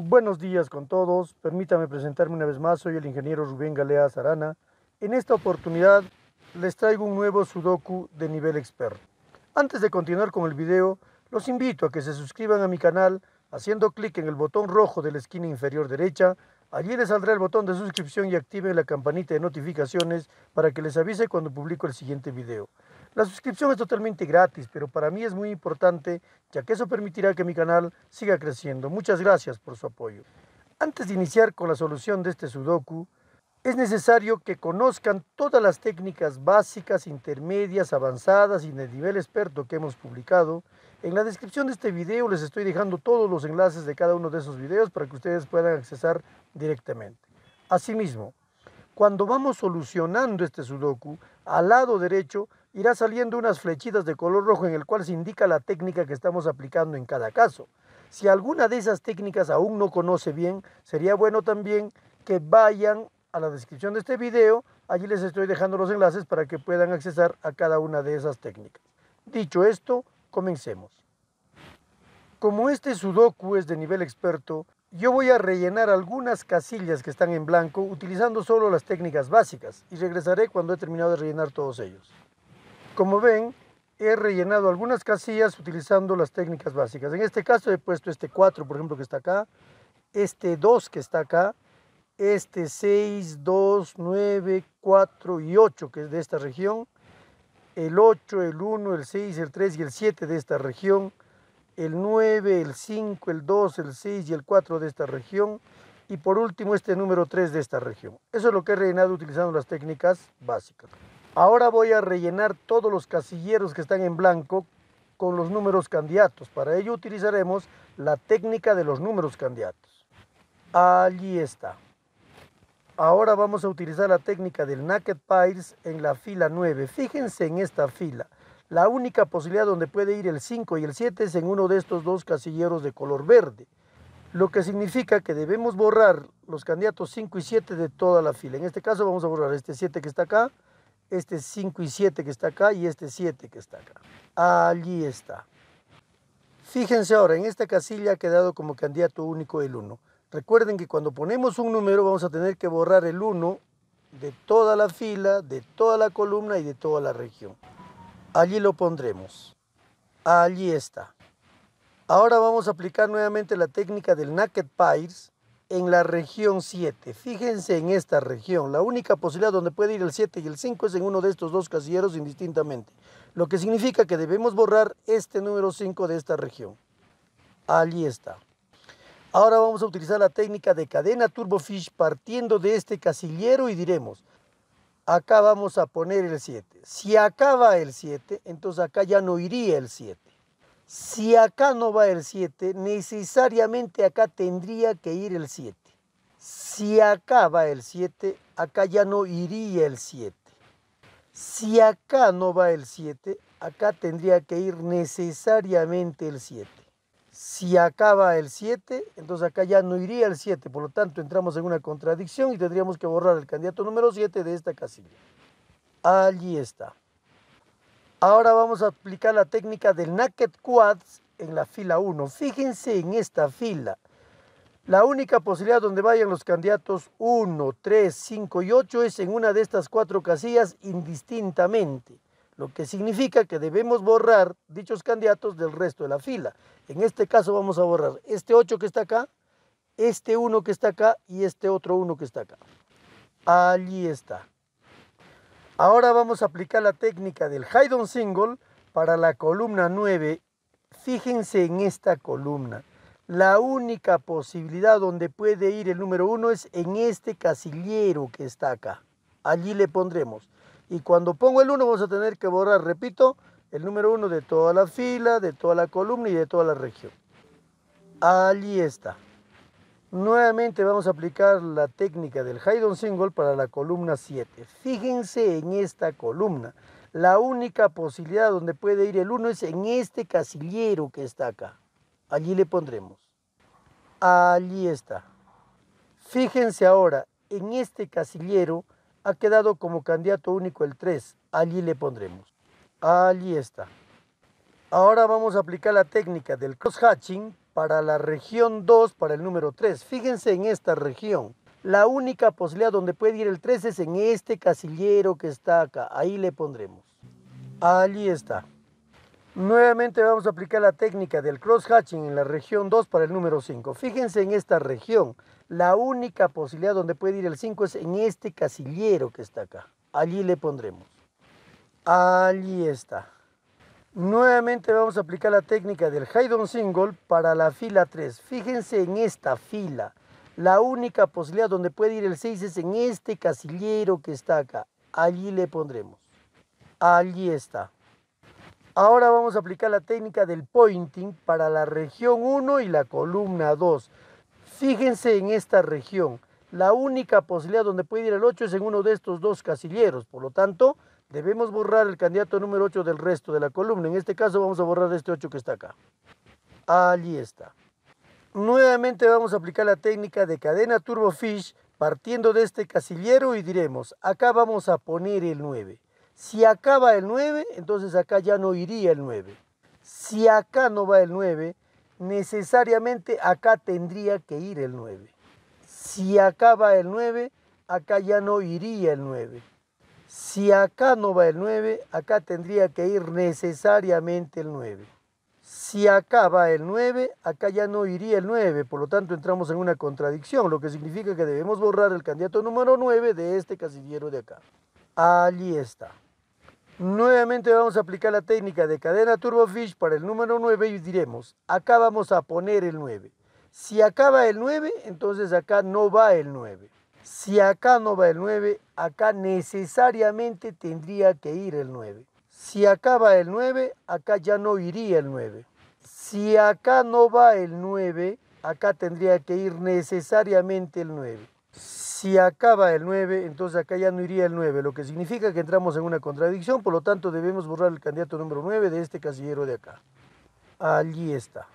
Buenos días con todos. Permítame presentarme una vez más. Soy el ingeniero Rubén Galea Sarana. En esta oportunidad les traigo un nuevo Sudoku de nivel experto. Antes de continuar con el video, los invito a que se suscriban a mi canal haciendo clic en el botón rojo de la esquina inferior derecha. Allí les saldrá el botón de suscripción y activen la campanita de notificaciones para que les avise cuando publico el siguiente video. La suscripción es totalmente gratis, pero para mí es muy importante, ya que eso permitirá que mi canal siga creciendo. Muchas gracias por su apoyo. Antes de iniciar con la solución de este sudoku, es necesario que conozcan todas las técnicas básicas, intermedias, avanzadas y de nivel experto que hemos publicado. En la descripción de este video les estoy dejando todos los enlaces de cada uno de esos videos para que ustedes puedan accesar directamente. Asimismo, cuando vamos solucionando este sudoku, al lado derecho irá saliendo unas flechitas de color rojo en el cual se indica la técnica que estamos aplicando en cada caso. Si alguna de esas técnicas aún no conoce bien, sería bueno también que vayan a la descripción de este video. Allí les estoy dejando los enlaces para que puedan accesar a cada una de esas técnicas. Dicho esto, comencemos. Como este sudoku es de nivel experto, yo voy a rellenar algunas casillas que están en blanco utilizando solo las técnicas básicas y regresaré cuando he terminado de rellenar todos ellos. Como ven, he rellenado algunas casillas utilizando las técnicas básicas. En este caso he puesto este 4, por ejemplo, que está acá, este 2 que está acá, este 6, 2, 9, 4 y 8 que es de esta región, el 8, el 1, el 6, el 3 y el 7 de esta región, el 9, el 5, el 2, el 6 y el 4 de esta región. Y por último, este número 3 de esta región. Eso es lo que he rellenado utilizando las técnicas básicas. Ahora voy a rellenar todos los casilleros que están en blanco con los números candidatos. Para ello utilizaremos la técnica de los números candidatos. Allí está. Ahora vamos a utilizar la técnica del Naked Pairs en la fila 9. Fíjense en esta fila. La única posibilidad donde puede ir el 5 y el 7 es en uno de estos dos casilleros de color verde, lo que significa que debemos borrar los candidatos 5 y 7 de toda la fila. En este caso vamos a borrar este 7 que está acá, este 5 y 7 que está acá y este 7 que está acá. Allí está. Fíjense ahora, en esta casilla ha quedado como candidato único el 1. Recuerden que cuando ponemos un número vamos a tener que borrar el 1 de toda la fila, de toda la columna y de toda la región. Allí lo pondremos. Allí está. Ahora vamos a aplicar nuevamente la técnica del Naked Pires en la región 7. Fíjense en esta región. La única posibilidad donde puede ir el 7 y el 5 es en uno de estos dos casilleros indistintamente. Lo que significa que debemos borrar este número 5 de esta región. Allí está. Ahora vamos a utilizar la técnica de cadena Turbo Fish partiendo de este casillero y diremos acá vamos a poner el 7. Si acá va el 7, entonces acá ya no iría el 7. Si acá no va el 7, necesariamente acá tendría que ir el 7. Si acá va el 7, acá ya no iría el 7. Si acá no va el 7, acá tendría que ir necesariamente el 7 si acaba el 7, entonces acá ya no iría el 7, por lo tanto entramos en una contradicción y tendríamos que borrar el candidato número 7 de esta casilla. Allí está. Ahora vamos a aplicar la técnica del naked quads en la fila 1. Fíjense en esta fila. La única posibilidad donde vayan los candidatos 1, 3, 5 y 8 es en una de estas cuatro casillas indistintamente lo que significa que debemos borrar dichos candidatos del resto de la fila. En este caso vamos a borrar este 8 que está acá, este 1 que está acá y este otro 1 que está acá. Allí está. Ahora vamos a aplicar la técnica del Haydon Single para la columna 9. Fíjense en esta columna. La única posibilidad donde puede ir el número 1 es en este casillero que está acá. Allí le pondremos. Y cuando pongo el 1 vamos a tener que borrar, repito, el número 1 de toda la fila, de toda la columna y de toda la región. Allí está. Nuevamente vamos a aplicar la técnica del Haydon Single para la columna 7. Fíjense en esta columna. La única posibilidad donde puede ir el 1 es en este casillero que está acá. Allí le pondremos. Allí está. Fíjense ahora en este casillero ha quedado como candidato único el 3. Allí le pondremos. Allí está. Ahora vamos a aplicar la técnica del cross-hatching para la región 2, para el número 3. Fíjense en esta región. La única posibilidad donde puede ir el 3 es en este casillero que está acá. Ahí le pondremos. Allí está. Nuevamente vamos a aplicar la técnica del cross hatching en la región 2 para el número 5. Fíjense en esta región, la única posibilidad donde puede ir el 5 es en este casillero que está acá. Allí le pondremos. Allí está. Nuevamente vamos a aplicar la técnica del hide single para la fila 3. Fíjense en esta fila. La única posibilidad donde puede ir el 6 es en este casillero que está acá. Allí le pondremos. Allí está. Ahora vamos a aplicar la técnica del pointing para la región 1 y la columna 2. Fíjense en esta región. La única posibilidad donde puede ir el 8 es en uno de estos dos casilleros. Por lo tanto, debemos borrar el candidato número 8 del resto de la columna. En este caso vamos a borrar este 8 que está acá. Allí está. Nuevamente vamos a aplicar la técnica de cadena Turbo Fish partiendo de este casillero y diremos, acá vamos a poner el 9. Si acá va el 9, entonces acá ya no iría el 9. Si acá no va el 9, necesariamente acá tendría que ir el 9. Si acá va el 9, acá ya no iría el 9. Si acá no va el 9, acá tendría que ir necesariamente el 9. Si acá va el 9, acá ya no iría el 9, por lo tanto entramos en una contradicción, lo que significa que debemos borrar el candidato número 9 de este casillero de acá. Allí está. Nuevamente vamos a aplicar la técnica de cadena turbofish para el número 9 y diremos, acá vamos a poner el 9. Si acá va el 9, entonces acá no va el 9. Si acá no va el 9, acá necesariamente tendría que ir el 9. Si acá va el 9, acá ya no iría el 9. Si acá no va el 9, acá tendría que ir necesariamente el 9. Si acaba el 9, entonces acá ya no iría el 9, lo que significa que entramos en una contradicción, por lo tanto debemos borrar el candidato número 9 de este casillero de acá. Allí está.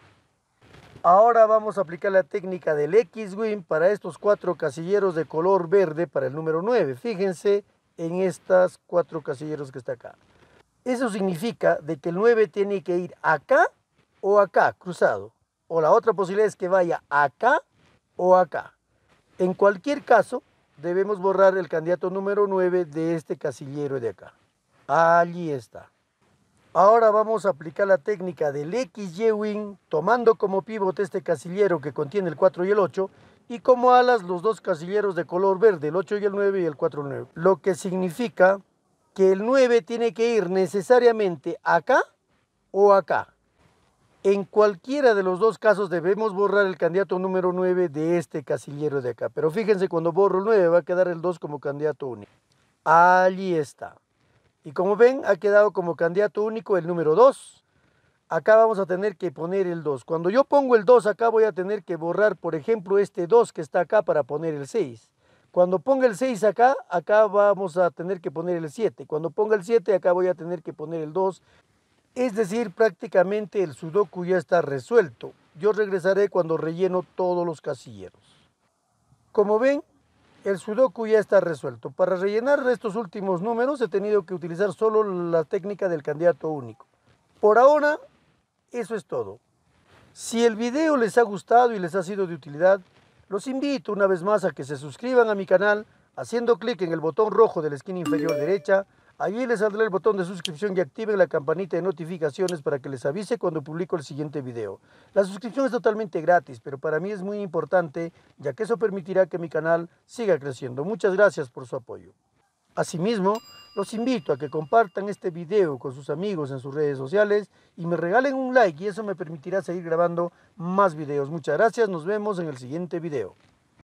Ahora vamos a aplicar la técnica del X-Wing para estos cuatro casilleros de color verde para el número 9. Fíjense en estas cuatro casilleros que está acá. Eso significa de que el 9 tiene que ir acá o acá, cruzado. O la otra posibilidad es que vaya acá o acá. En cualquier caso, debemos borrar el candidato número 9 de este casillero de acá. Allí está. Ahora vamos a aplicar la técnica del XY-Wing tomando como pivote este casillero que contiene el 4 y el 8 y como alas los dos casilleros de color verde, el 8 y el 9 y el 4 y el 9. Lo que significa que el 9 tiene que ir necesariamente acá o acá. En cualquiera de los dos casos debemos borrar el candidato número 9 de este casillero de acá. Pero fíjense, cuando borro el 9 va a quedar el 2 como candidato único. Allí está. Y como ven, ha quedado como candidato único el número 2. Acá vamos a tener que poner el 2. Cuando yo pongo el 2 acá voy a tener que borrar, por ejemplo, este 2 que está acá para poner el 6. Cuando ponga el 6 acá, acá vamos a tener que poner el 7. Cuando ponga el 7, acá voy a tener que poner el 2. Es decir, prácticamente el sudoku ya está resuelto. Yo regresaré cuando relleno todos los casilleros. Como ven, el sudoku ya está resuelto. Para rellenar estos últimos números he tenido que utilizar solo la técnica del candidato único. Por ahora, eso es todo. Si el video les ha gustado y les ha sido de utilidad, los invito una vez más a que se suscriban a mi canal haciendo clic en el botón rojo de la esquina inferior derecha Allí les saldrá el botón de suscripción y activen la campanita de notificaciones para que les avise cuando publico el siguiente video. La suscripción es totalmente gratis, pero para mí es muy importante, ya que eso permitirá que mi canal siga creciendo. Muchas gracias por su apoyo. Asimismo, los invito a que compartan este video con sus amigos en sus redes sociales y me regalen un like y eso me permitirá seguir grabando más videos. Muchas gracias, nos vemos en el siguiente video.